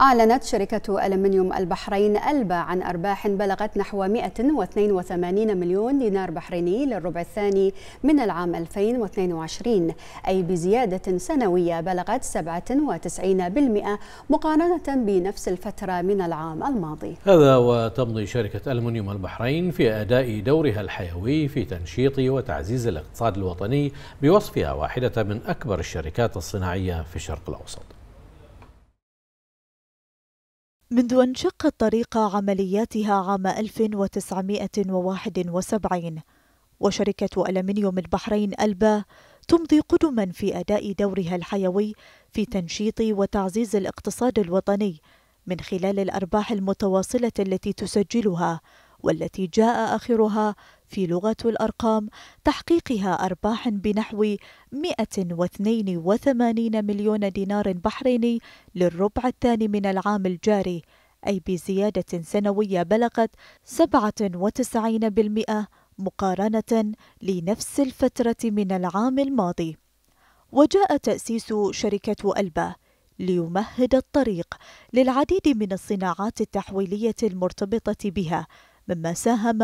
أعلنت شركة ألمنيوم البحرين ألبا عن أرباح بلغت نحو 182 مليون دينار بحريني للربع الثاني من العام 2022 أي بزيادة سنوية بلغت 97% مقارنة بنفس الفترة من العام الماضي هذا وتمضي شركة ألمنيوم البحرين في أداء دورها الحيوي في تنشيط وتعزيز الاقتصاد الوطني بوصفها واحدة من أكبر الشركات الصناعية في الشرق الأوسط منذ شقت طريق عملياتها عام 1971 وشركة ألمنيوم البحرين ألبا تمضي قدما في أداء دورها الحيوي في تنشيط وتعزيز الاقتصاد الوطني من خلال الأرباح المتواصلة التي تسجلها والتي جاء آخرها في لغة الأرقام تحقيقها أرباح بنحو 182 مليون دينار بحريني للربع الثاني من العام الجاري أي بزيادة سنوية بلغت 97% مقارنة لنفس الفترة من العام الماضي وجاء تأسيس شركة ألبا ليمهد الطريق للعديد من الصناعات التحويلية المرتبطة بها مما ساهم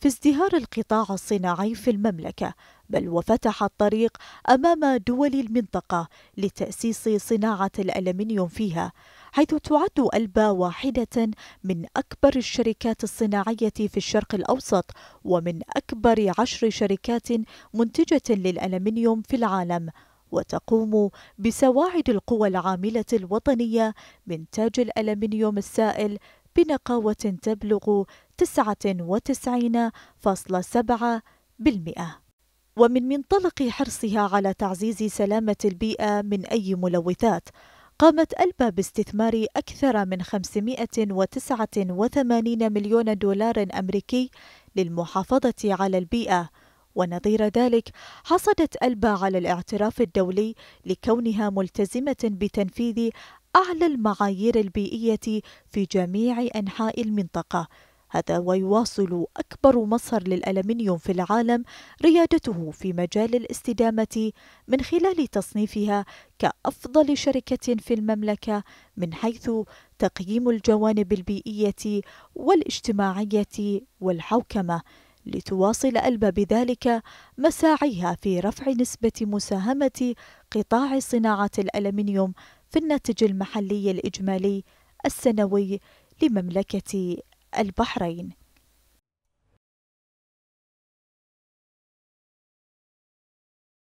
في ازدهار القطاع الصناعي في المملكة بل وفتح الطريق أمام دول المنطقة لتأسيس صناعة الألمنيوم فيها حيث تعد ألبا واحدة من أكبر الشركات الصناعية في الشرق الأوسط ومن أكبر عشر شركات منتجة للألمنيوم في العالم وتقوم بسواعد القوى العاملة الوطنية من تاج الألمنيوم السائل بنقاوة تبلغ 99.7 ومن منطلق حرصها على تعزيز سلامة البيئة من أي ملوثات قامت ألبا باستثمار أكثر من 589 مليون دولار أمريكي للمحافظة على البيئة ونظير ذلك حصدت ألبا على الاعتراف الدولي لكونها ملتزمة بتنفيذ أعلى المعايير البيئية في جميع أنحاء المنطقة هذا ويواصل أكبر مصهر للألمنيوم في العالم ريادته في مجال الاستدامة من خلال تصنيفها كأفضل شركة في المملكة من حيث تقييم الجوانب البيئية والاجتماعية والحوكمة لتواصل ألبا بذلك مساعيها في رفع نسبة مساهمة قطاع صناعة الألمنيوم في الناتج المحلي الإجمالي السنوي لمملكة البحرين